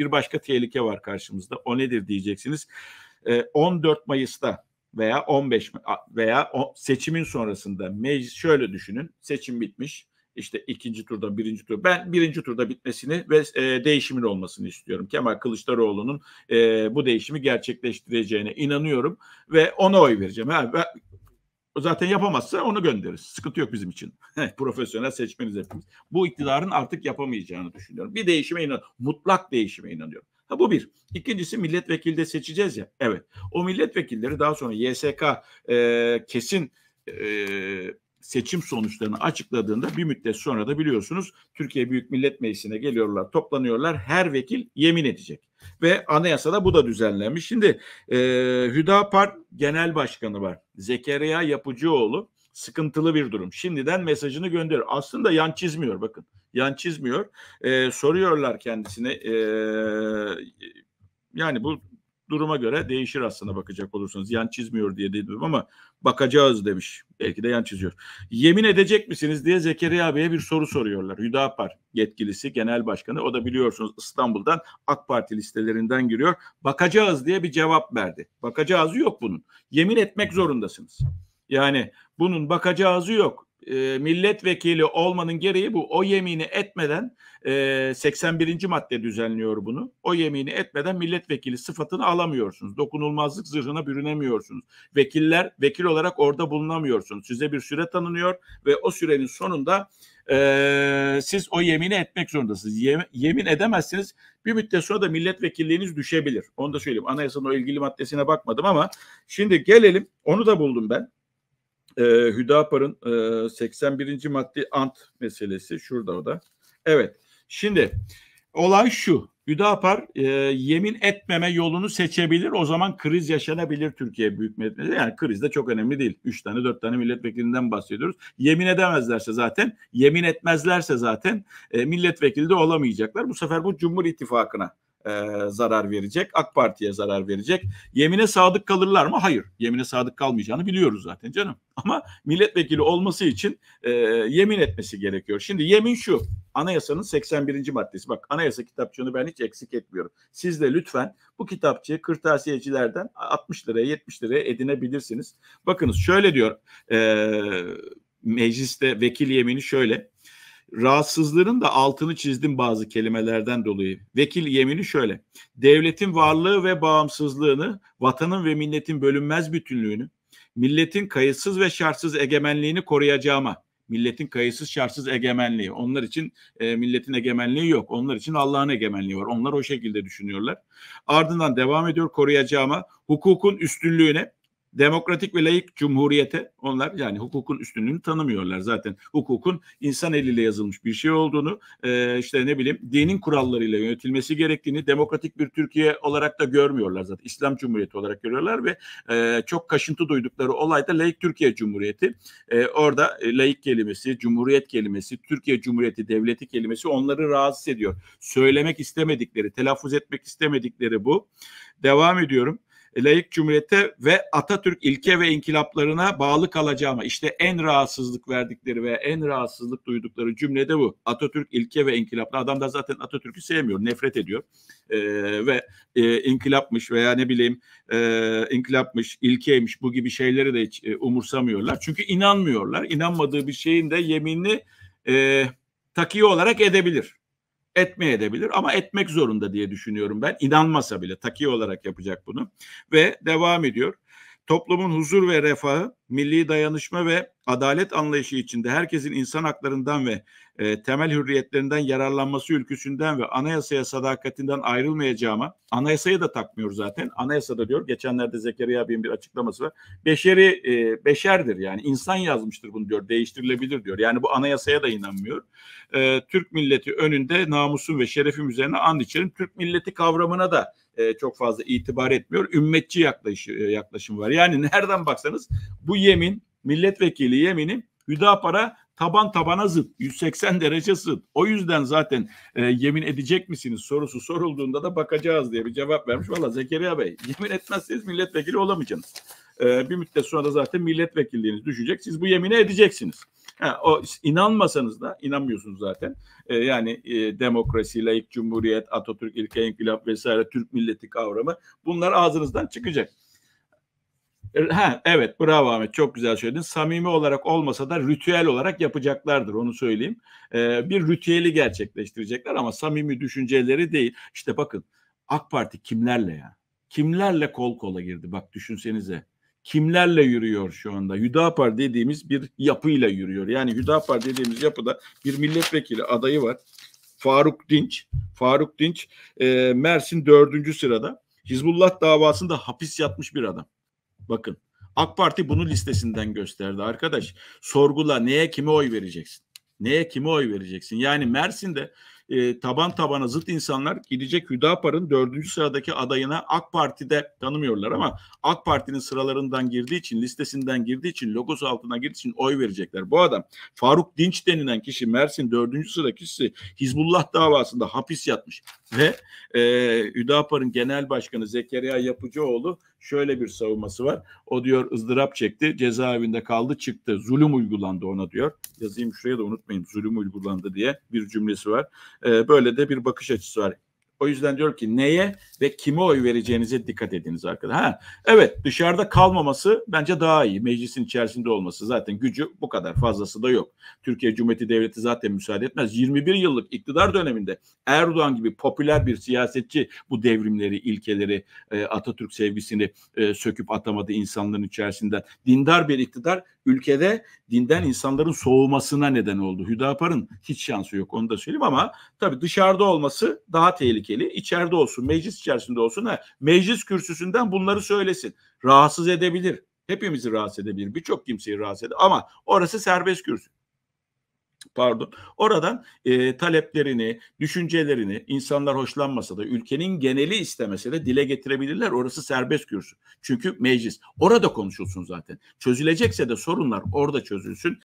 bir başka tehlike var karşımızda. O nedir diyeceksiniz. 14 ee, Mayıs'ta veya 15 veya seçimin sonrasında meclis şöyle düşünün. Seçim bitmiş. İşte ikinci turda birinci tur. Ben birinci turda bitmesini ve e, değişimin olmasını istiyorum. Kemal Kılıçdaroğlu'nun e, bu değişimi gerçekleştireceğine inanıyorum ve ona oy vereceğim. Ha, zaten yapamazsa onu göndeririz. Sıkıntı yok bizim için. Profesyonel seçmeniz hepimiz. Bu iktidarın artık yapamayacağını düşünüyorum. Bir değişime inan, mutlak değişime inanıyorum. Ha bu bir. İkincisi milletvekili de seçeceğiz ya. Evet. O milletvekilleri daha sonra YSK e, kesin e, seçim sonuçlarını açıkladığında bir müddet sonra da biliyorsunuz Türkiye Büyük Millet Meclisi'ne geliyorlar, toplanıyorlar. Her vekil yemin edecek. Ve anayasada bu da düzenlenmiş. Şimdi e, Hüdapar Genel Başkanı var. Zekeriya Yapıcıoğlu sıkıntılı bir durum. Şimdiden mesajını gönderiyor. Aslında yan çizmiyor bakın. Yan çizmiyor. E, soruyorlar kendisine e, yani bu duruma göre değişir aslında bakacak olursanız. Yan çizmiyor diye dedim ama bakacağız demiş. Belki de yan çiziyor. Yemin edecek misiniz diye Zekeriya abiye bir soru soruyorlar. Hüdapar yetkilisi, genel başkanı. O da biliyorsunuz İstanbul'dan AK Parti listelerinden giriyor. Bakacağız diye bir cevap verdi. Bakacağız yok bunun. Yemin etmek zorundasınız. Yani bunun bakacağızı yok e, milletvekili olmanın gereği bu. O yemini etmeden 81. madde düzenliyor bunu. O yemini etmeden milletvekili sıfatını alamıyorsunuz. Dokunulmazlık zırhına bürünemiyorsunuz. Vekiller vekil olarak orada bulunamıyorsunuz. Size bir süre tanınıyor ve o sürenin sonunda siz o yemini etmek zorundasınız. yemin edemezsiniz. Bir müddet sonra da milletvekilliğiniz düşebilir. Onu da söyleyeyim. Anayasanın o ilgili maddesine bakmadım ama şimdi gelelim onu da buldum ben e, Hüdapar'ın e, 81. maddi ant meselesi şurada o da. Evet şimdi olay şu Hüdapar e, yemin etmeme yolunu seçebilir o zaman kriz yaşanabilir Türkiye Büyük Milletleri yani kriz de çok önemli değil. Üç tane dört tane milletvekilinden bahsediyoruz. Yemin edemezlerse zaten yemin etmezlerse zaten e, milletvekili de olamayacaklar. Bu sefer bu Cumhur İttifakı'na e, zarar verecek, AK Parti'ye zarar verecek. Yemine sadık kalırlar mı? Hayır. Yemine sadık kalmayacağını biliyoruz zaten canım. Ama milletvekili olması için e, yemin etmesi gerekiyor. Şimdi yemin şu. Anayasanın 81. maddesi. Bak anayasa kitapçığını ben hiç eksik etmiyorum. Siz de lütfen bu kitapçığı kırtasiyecilerden 60 liraya 70 liraya edinebilirsiniz. Bakınız şöyle diyor e, mecliste vekil yemini şöyle Rahatsızlığının da altını çizdim bazı kelimelerden dolayı. Vekil yemini şöyle. Devletin varlığı ve bağımsızlığını, vatanın ve milletin bölünmez bütünlüğünü, milletin kayıtsız ve şartsız egemenliğini koruyacağıma, milletin kayıtsız şartsız egemenliği. Onlar için e, milletin egemenliği yok. Onlar için Allah'ın egemenliği var. Onlar o şekilde düşünüyorlar. Ardından devam ediyor koruyacağıma, hukukun üstünlüğüne, demokratik ve layık cumhuriyete onlar yani hukukun üstünlüğünü tanımıyorlar zaten. Hukukun insan eliyle yazılmış bir şey olduğunu e, işte ne bileyim dinin kurallarıyla yönetilmesi gerektiğini demokratik bir Türkiye olarak da görmüyorlar zaten. İslam Cumhuriyeti olarak görüyorlar ve e, çok kaşıntı duydukları olay da layık Türkiye Cumhuriyeti. E, orada e, layık kelimesi, cumhuriyet kelimesi, Türkiye Cumhuriyeti devleti kelimesi onları rahatsız ediyor. Söylemek istemedikleri, telaffuz etmek istemedikleri bu. Devam ediyorum layık cumhuriyete ve Atatürk ilke ve inkılaplarına bağlı kalacağıma işte en rahatsızlık verdikleri ve en rahatsızlık duydukları cümlede bu. Atatürk ilke ve inkılapla adam da zaten Atatürk'ü sevmiyor, nefret ediyor. E, ve e, inkılapmış veya ne bileyim e, inkılapmış, ilkeymiş bu gibi şeyleri de hiç e, umursamıyorlar. Çünkü inanmıyorlar. İnanmadığı bir şeyin de yeminini e, takiye olarak edebilir etmeye de ama etmek zorunda diye düşünüyorum ben. İnanmasa bile taki olarak yapacak bunu ve devam ediyor. Toplumun huzur ve refahı milli dayanışma ve adalet anlayışı içinde herkesin insan haklarından ve e, temel hürriyetlerinden yararlanması ülküsünden ve anayasaya sadakatinden ayrılmayacağıma anayasayı da takmıyor zaten. Anayasada diyor geçenlerde Zekeriya Bey'in bir açıklaması var. Beşeri e, beşerdir yani insan yazmıştır bunu diyor değiştirilebilir diyor. Yani bu anayasaya da inanmıyor. E, Türk milleti önünde namusum ve şerefim üzerine and içerim. Türk milleti kavramına da e, çok fazla itibar etmiyor. Ümmetçi yaklaşım, e, yaklaşım var. Yani nereden baksanız bu yemin, milletvekili yemini Hüdapar'a taban tabana zıt, 180 derece zıt. O yüzden zaten e, yemin edecek misiniz sorusu sorulduğunda da bakacağız diye bir cevap vermiş. Valla Zekeriya Bey yemin etmezseniz milletvekili olamayacaksınız. E, bir müddet sonra da zaten milletvekilliğiniz düşecek. Siz bu yemini edeceksiniz. Ha, o inanmasanız da inanmıyorsunuz zaten. E, yani e, demokrasi, layık cumhuriyet, Atatürk, ilke inkılap vesaire Türk milleti kavramı bunlar ağzınızdan çıkacak. E, ha, evet bravo Ahmet çok güzel söyledin. Samimi olarak olmasa da ritüel olarak yapacaklardır onu söyleyeyim. Ee, bir ritüeli gerçekleştirecekler ama samimi düşünceleri değil. İşte bakın AK Parti kimlerle ya? Kimlerle kol kola girdi bak düşünsenize. Kimlerle yürüyor şu anda? Hüdapar dediğimiz bir yapıyla yürüyor. Yani Hüdapar dediğimiz yapıda bir milletvekili adayı var. Faruk Dinç. Faruk Dinç e, Mersin dördüncü sırada. Hizbullah davasında hapis yatmış bir adam. Bakın AK Parti bunu listesinden gösterdi arkadaş. Sorgula neye kime oy vereceksin? Neye kime oy vereceksin? Yani Mersin'de e, taban tabana zıt insanlar gidecek Hüdapar'ın dördüncü sıradaki adayına AK Parti'de tanımıyorlar ama AK Parti'nin sıralarından girdiği için listesinden girdiği için logosu altına girdiği için oy verecekler. Bu adam Faruk Dinç denilen kişi Mersin dördüncü sıra kişisi Hizbullah davasında hapis yatmış ve e, Hüdapar'ın genel başkanı Zekeriya Yapıcıoğlu şöyle bir savunması var. O diyor ızdırap çekti, cezaevinde kaldı, çıktı. Zulüm uygulandı ona diyor. Yazayım şuraya da unutmayın. Zulüm uygulandı diye bir cümlesi var. Ee, böyle de bir bakış açısı var. O yüzden diyorum ki neye ve kime oy vereceğinize dikkat ediniz arkadaşlar. Ha, evet dışarıda kalmaması bence daha iyi. Meclisin içerisinde olması zaten gücü bu kadar fazlası da yok. Türkiye Cumhuriyeti Devleti zaten müsaade etmez. 21 yıllık iktidar döneminde Erdoğan gibi popüler bir siyasetçi bu devrimleri, ilkeleri, e, Atatürk sevgisini e, söküp atamadı insanların içerisinde. Dindar bir iktidar ülkede dinden insanların soğumasına neden oldu. Hüdapar'ın hiç şansı yok onu da söyleyeyim ama tabii dışarıda olması daha tehlikeli milletvekili içeride olsun, meclis içerisinde olsun. Ha, meclis kürsüsünden bunları söylesin. Rahatsız edebilir. Hepimizi rahatsız edebilir. Birçok kimseyi rahatsız eder. Ama orası serbest kürsü. Pardon. Oradan e, taleplerini, düşüncelerini insanlar hoşlanmasa da ülkenin geneli istemese de dile getirebilirler. Orası serbest kürsü. Çünkü meclis. Orada konuşulsun zaten. Çözülecekse de sorunlar orada çözülsün.